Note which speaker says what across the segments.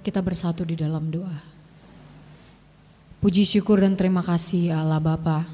Speaker 1: Kita bersatu di dalam doa. Puji syukur dan terima kasih ya Allah Bapa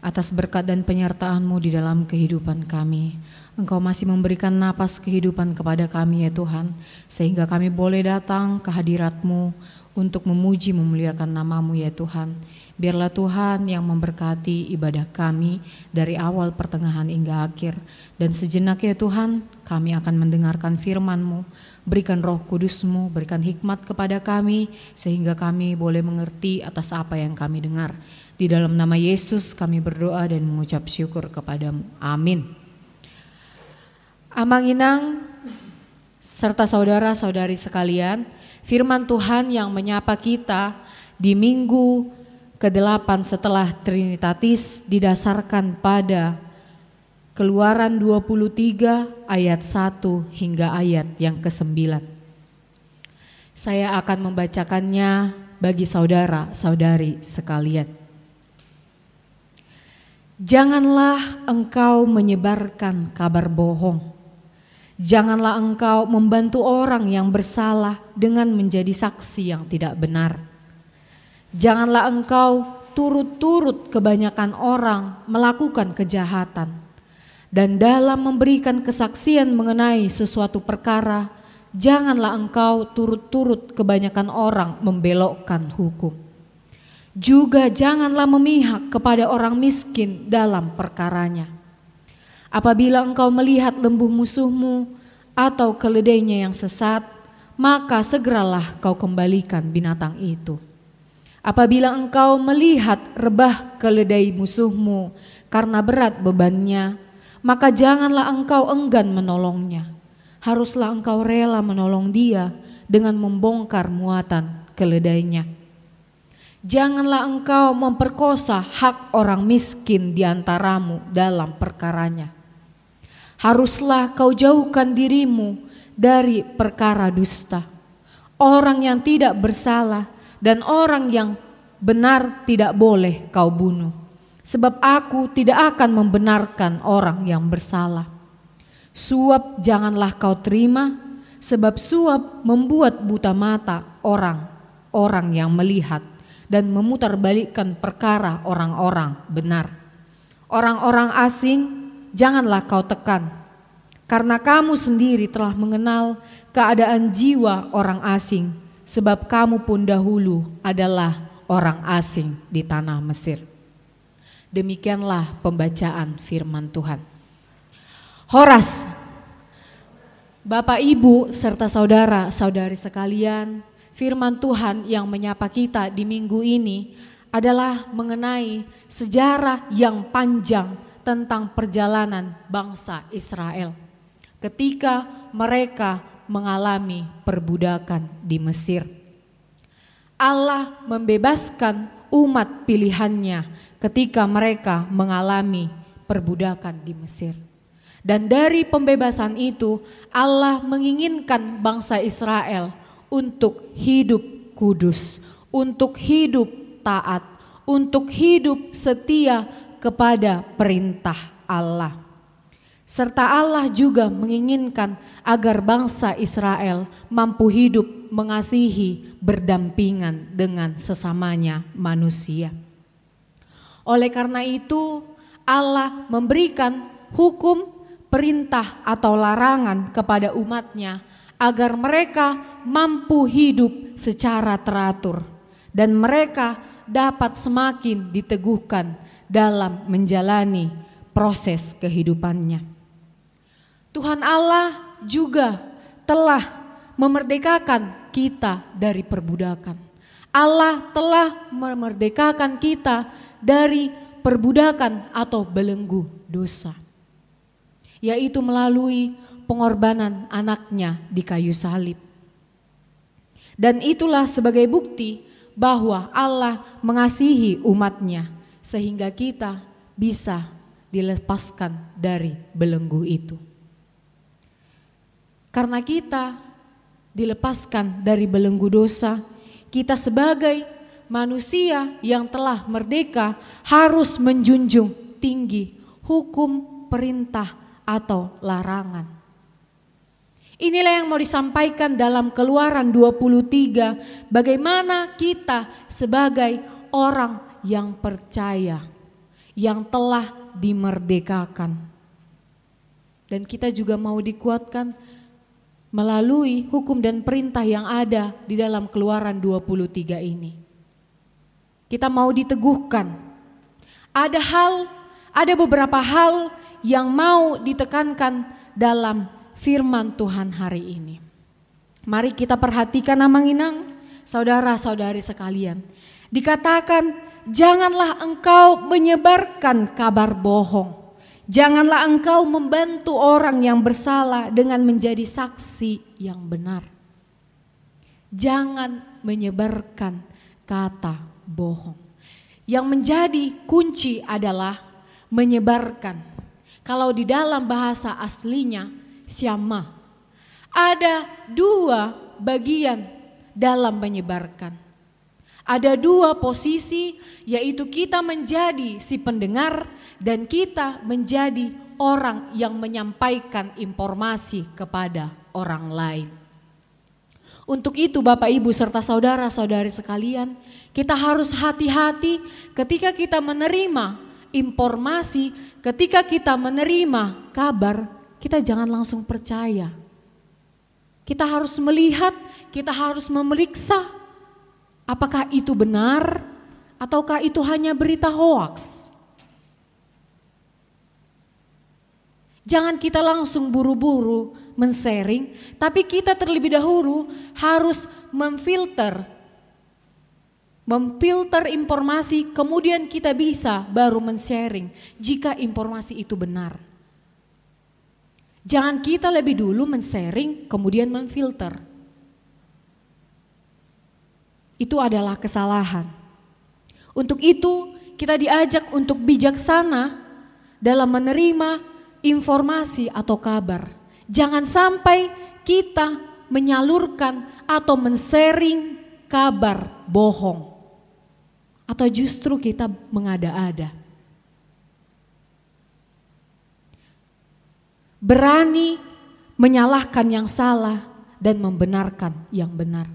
Speaker 1: atas berkat dan penyertaan-Mu di dalam kehidupan kami. Engkau masih memberikan napas kehidupan kepada kami ya Tuhan, sehingga kami boleh datang ke hadirat-Mu untuk memuji memuliakan namamu ya Tuhan. Biarlah Tuhan yang memberkati ibadah kami dari awal pertengahan hingga akhir. Dan sejenak ya Tuhan, kami akan mendengarkan firman-Mu. Berikan roh kudus-Mu, berikan hikmat kepada kami, sehingga kami boleh mengerti atas apa yang kami dengar. Di dalam nama Yesus kami berdoa dan mengucap syukur kepadamu. Amin. Amang Inang, serta saudara-saudari sekalian, firman Tuhan yang menyapa kita di minggu ke-8 setelah Trinitatis didasarkan pada Keluaran 23 ayat 1 hingga ayat yang ke-9. Saya akan membacakannya bagi saudara-saudari sekalian. Janganlah engkau menyebarkan kabar bohong. Janganlah engkau membantu orang yang bersalah dengan menjadi saksi yang tidak benar. Janganlah engkau turut-turut kebanyakan orang melakukan kejahatan dan dalam memberikan kesaksian mengenai sesuatu perkara, janganlah engkau turut-turut kebanyakan orang membelokkan hukum. Juga janganlah memihak kepada orang miskin dalam perkaranya. Apabila engkau melihat lembu musuhmu atau keledainya yang sesat, maka segeralah kau kembalikan binatang itu. Apabila engkau melihat rebah keledai musuhmu karena berat bebannya, maka janganlah engkau enggan menolongnya. Haruslah engkau rela menolong dia dengan membongkar muatan keledainya. Janganlah engkau memperkosa hak orang miskin di antaramu dalam perkaranya. Haruslah kau jauhkan dirimu dari perkara dusta. Orang yang tidak bersalah dan orang yang benar tidak boleh kau bunuh sebab aku tidak akan membenarkan orang yang bersalah. Suap janganlah kau terima, sebab suap membuat buta mata orang, orang yang melihat dan memutarbalikkan perkara orang-orang benar. Orang-orang asing janganlah kau tekan, karena kamu sendiri telah mengenal keadaan jiwa orang asing, sebab kamu pun dahulu adalah orang asing di tanah Mesir. Demikianlah pembacaan firman Tuhan. Horas, Bapak Ibu serta saudara saudari sekalian, firman Tuhan yang menyapa kita di minggu ini adalah mengenai sejarah yang panjang tentang perjalanan bangsa Israel ketika mereka mengalami perbudakan di Mesir. Allah membebaskan umat pilihannya ketika mereka mengalami perbudakan di Mesir. Dan dari pembebasan itu, Allah menginginkan bangsa Israel untuk hidup kudus, untuk hidup taat, untuk hidup setia kepada perintah Allah. Serta Allah juga menginginkan agar bangsa Israel mampu hidup mengasihi berdampingan dengan sesamanya manusia. Oleh karena itu, Allah memberikan hukum, perintah atau larangan kepada umatnya agar mereka mampu hidup secara teratur dan mereka dapat semakin diteguhkan dalam menjalani proses kehidupannya. Tuhan Allah juga telah memerdekakan kita dari perbudakan. Allah telah memerdekakan kita dari perbudakan atau belenggu dosa, yaitu melalui pengorbanan anaknya di kayu salib. Dan itulah sebagai bukti bahwa Allah mengasihi umatnya sehingga kita bisa dilepaskan dari belenggu itu. Karena kita dilepaskan dari belenggu dosa, kita sebagai manusia yang telah merdeka harus menjunjung tinggi hukum, perintah, atau larangan. Inilah yang mau disampaikan dalam keluaran 23 bagaimana kita sebagai orang yang percaya yang telah dimerdekakan. Dan kita juga mau dikuatkan melalui hukum dan perintah yang ada di dalam keluaran 23 ini kita mau diteguhkan. Ada hal, ada beberapa hal yang mau ditekankan dalam firman Tuhan hari ini. Mari kita perhatikan amanginang, saudara-saudari sekalian. Dikatakan, janganlah engkau menyebarkan kabar bohong. Janganlah engkau membantu orang yang bersalah dengan menjadi saksi yang benar. Jangan menyebarkan kata bohong. Yang menjadi kunci adalah menyebarkan. Kalau di dalam bahasa aslinya siama. Ada dua bagian dalam menyebarkan. Ada dua posisi yaitu kita menjadi si pendengar dan kita menjadi orang yang menyampaikan informasi kepada orang lain. Untuk itu Bapak Ibu serta saudara-saudari sekalian, kita harus hati-hati ketika kita menerima informasi, ketika kita menerima kabar, kita jangan langsung percaya. Kita harus melihat, kita harus memeriksa apakah itu benar ataukah itu hanya berita hoaks. Jangan kita langsung buru-buru men tapi kita terlebih dahulu harus memfilter memfilter informasi, kemudian kita bisa baru men jika informasi itu benar. Jangan kita lebih dulu men kemudian memfilter. Itu adalah kesalahan. Untuk itu, kita diajak untuk bijaksana dalam menerima informasi atau kabar. Jangan sampai kita menyalurkan atau men kabar bohong. Atau justru kita mengada-ada. Berani menyalahkan yang salah dan membenarkan yang benar.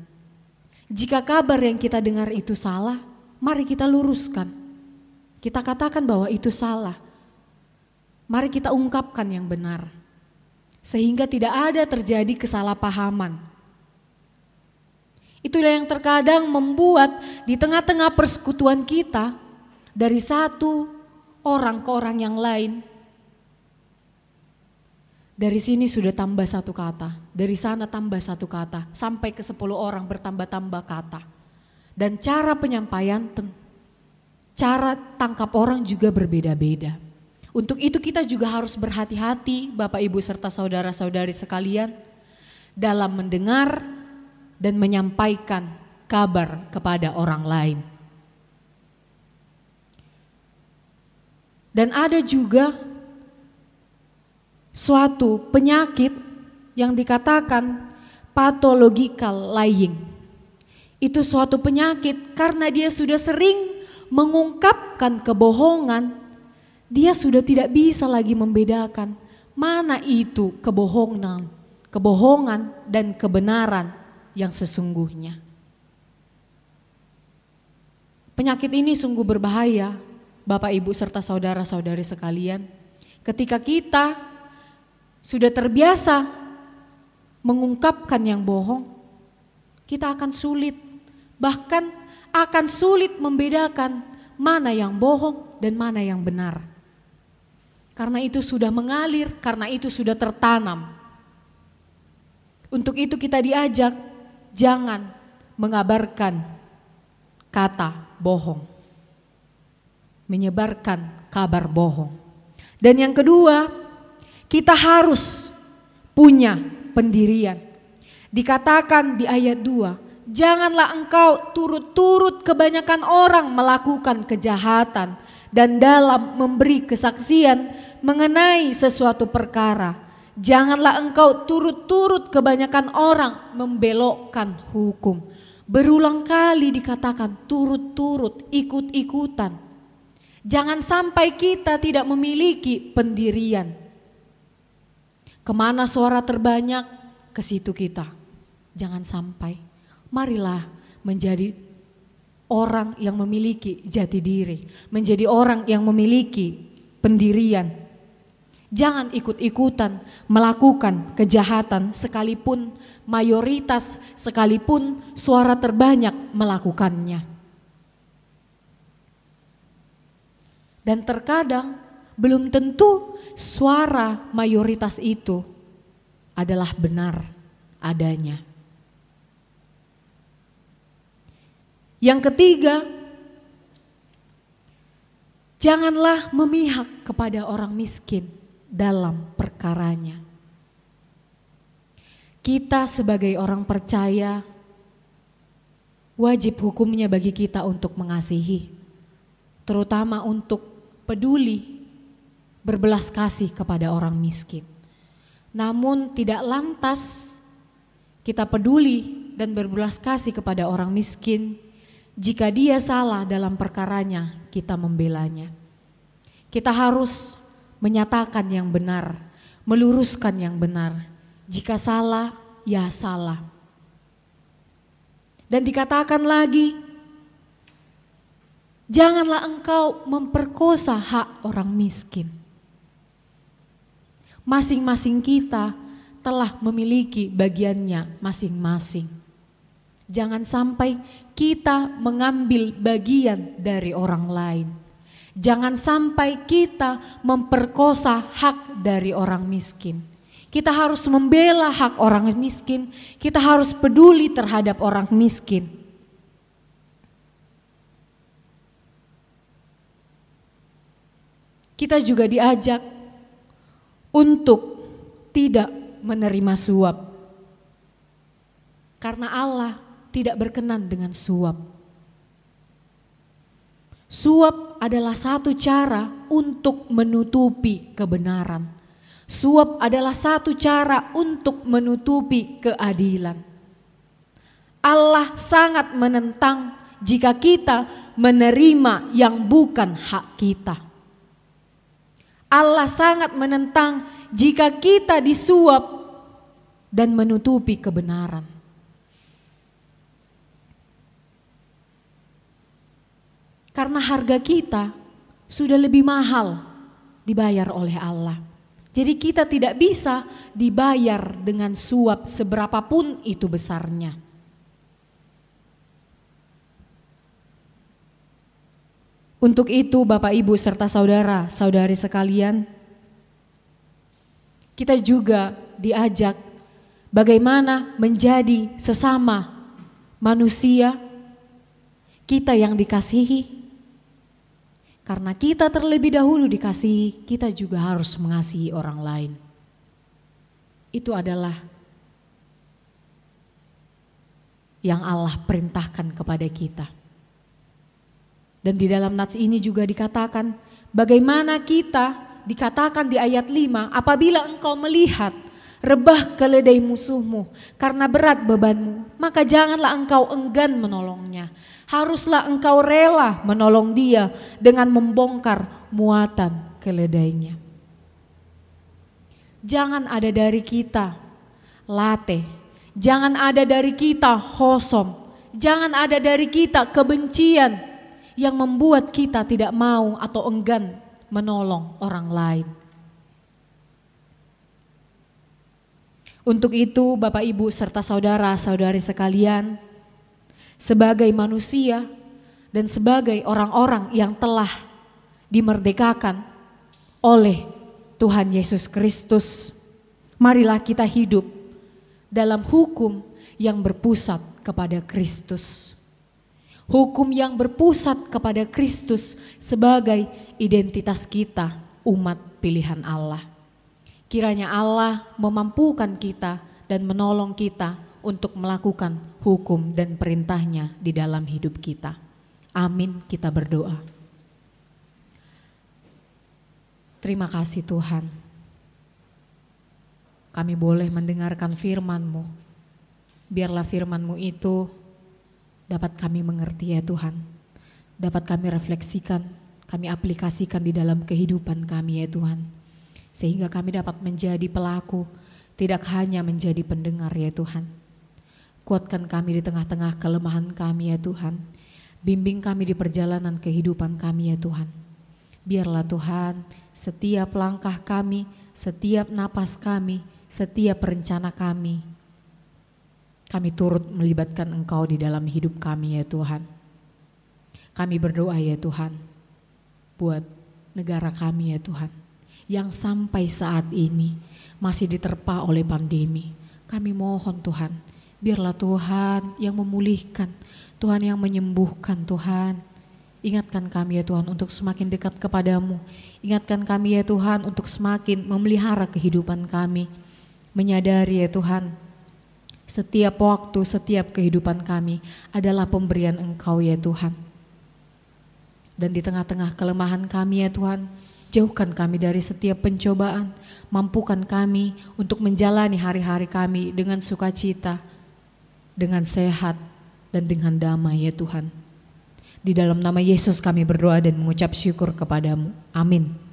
Speaker 1: Jika kabar yang kita dengar itu salah, mari kita luruskan. Kita katakan bahwa itu salah. Mari kita ungkapkan yang benar sehingga tidak ada terjadi kesalahpahaman. Itulah yang terkadang membuat di tengah-tengah persekutuan kita dari satu orang ke orang yang lain. Dari sini sudah tambah satu kata, dari sana tambah satu kata, sampai ke sepuluh orang bertambah-tambah kata. Dan cara penyampaian, cara tangkap orang juga berbeda-beda. Untuk itu kita juga harus berhati-hati Bapak Ibu serta saudara-saudari sekalian dalam mendengar dan menyampaikan kabar kepada orang lain. Dan ada juga suatu penyakit yang dikatakan pathological lying. Itu suatu penyakit karena dia sudah sering mengungkapkan kebohongan dia sudah tidak bisa lagi membedakan mana itu kebohongan, kebohongan dan kebenaran yang sesungguhnya. Penyakit ini sungguh berbahaya, Bapak Ibu serta saudara-saudari sekalian. Ketika kita sudah terbiasa mengungkapkan yang bohong, kita akan sulit, bahkan akan sulit membedakan mana yang bohong dan mana yang benar. Karena itu sudah mengalir, karena itu sudah tertanam. Untuk itu kita diajak jangan mengabarkan kata bohong. Menyebarkan kabar bohong. Dan yang kedua, kita harus punya pendirian. Dikatakan di ayat 2, janganlah engkau turut-turut kebanyakan orang melakukan kejahatan dan dalam memberi kesaksian mengenai sesuatu perkara, janganlah engkau turut-turut kebanyakan orang membelokkan hukum. Berulang kali dikatakan turut-turut, ikut-ikutan. Jangan sampai kita tidak memiliki pendirian. Kemana suara terbanyak, ke situ kita. Jangan sampai. Marilah menjadi orang yang memiliki jati diri, menjadi orang yang memiliki pendirian, Jangan ikut-ikutan melakukan kejahatan sekalipun mayoritas sekalipun suara terbanyak melakukannya. Dan terkadang belum tentu suara mayoritas itu adalah benar adanya. Yang ketiga, janganlah memihak kepada orang miskin dalam perkaranya. Kita sebagai orang percaya wajib hukumnya bagi kita untuk mengasihi, terutama untuk peduli berbelas kasih kepada orang miskin. Namun tidak lantas kita peduli dan berbelas kasih kepada orang miskin jika dia salah dalam perkaranya, kita membelanya. Kita harus menyatakan yang benar, meluruskan yang benar. Jika salah, ya salah. Dan dikatakan lagi, janganlah engkau memperkosa hak orang miskin. Masing-masing kita telah memiliki bagiannya masing-masing. Jangan sampai kita mengambil bagian dari orang lain. Jangan sampai kita memperkosa hak dari orang miskin. Kita harus membela hak orang miskin. Kita harus peduli terhadap orang miskin. Kita juga diajak untuk tidak menerima suap, karena Allah tidak berkenan dengan suap. Suap adalah satu cara untuk menutupi kebenaran. Suap adalah satu cara untuk menutupi keadilan. Allah sangat menentang jika kita menerima yang bukan hak kita. Allah sangat menentang jika kita disuap dan menutupi kebenaran. Karena harga kita sudah lebih mahal dibayar oleh Allah. Jadi kita tidak bisa dibayar dengan suap seberapapun itu besarnya. Untuk itu Bapak Ibu serta saudara, saudari sekalian, kita juga diajak bagaimana menjadi sesama manusia kita yang dikasihi karena kita terlebih dahulu dikasihi, kita juga harus mengasihi orang lain. Itu adalah yang Allah perintahkan kepada kita. Dan di dalam nats ini juga dikatakan bagaimana kita dikatakan di ayat 5 apabila engkau melihat rebah keledai musuhmu karena berat bebanmu maka janganlah engkau enggan menolongnya Haruslah engkau rela menolong dia dengan membongkar muatan keledainya. Jangan ada dari kita late, jangan ada dari kita kosong, jangan ada dari kita kebencian yang membuat kita tidak mau atau enggan menolong orang lain. Untuk itu, Bapak, Ibu, serta saudara-saudari sekalian, sebagai manusia dan sebagai orang-orang yang telah dimerdekakan oleh Tuhan Yesus Kristus. Marilah kita hidup dalam hukum yang berpusat kepada Kristus. Hukum yang berpusat kepada Kristus sebagai identitas kita, umat pilihan Allah. Kiranya Allah memampukan kita dan menolong kita untuk melakukan hukum dan perintahnya di dalam hidup kita. Amin, kita berdoa. Terima kasih Tuhan. Kami boleh mendengarkan firman-Mu. Biarlah firman-Mu itu dapat kami mengerti ya Tuhan. Dapat kami refleksikan, kami aplikasikan di dalam kehidupan kami ya Tuhan. Sehingga kami dapat menjadi pelaku, tidak hanya menjadi pendengar ya Tuhan Kuatkan kami di tengah-tengah kelemahan kami ya Tuhan. Bimbing kami di perjalanan kehidupan kami ya Tuhan. Biarlah Tuhan setiap langkah kami, setiap napas kami, setiap rencana kami. Kami turut melibatkan Engkau di dalam hidup kami ya Tuhan. Kami berdoa ya Tuhan buat negara kami ya Tuhan. Yang sampai saat ini masih diterpa oleh pandemi. Kami mohon Tuhan, Biarlah Tuhan yang memulihkan, Tuhan yang menyembuhkan Tuhan. Ingatkan kami ya Tuhan untuk semakin dekat kepadamu. Ingatkan kami ya Tuhan untuk semakin memelihara kehidupan kami. Menyadari ya Tuhan, setiap waktu, setiap kehidupan kami adalah pemberian Engkau ya Tuhan. Dan di tengah-tengah kelemahan kami ya Tuhan, jauhkan kami dari setiap pencobaan. Mampukan kami untuk menjalani hari-hari kami dengan sukacita dengan sehat dan dengan damai ya Tuhan. Di dalam nama Yesus kami berdoa dan mengucap syukur kepadamu. Amin.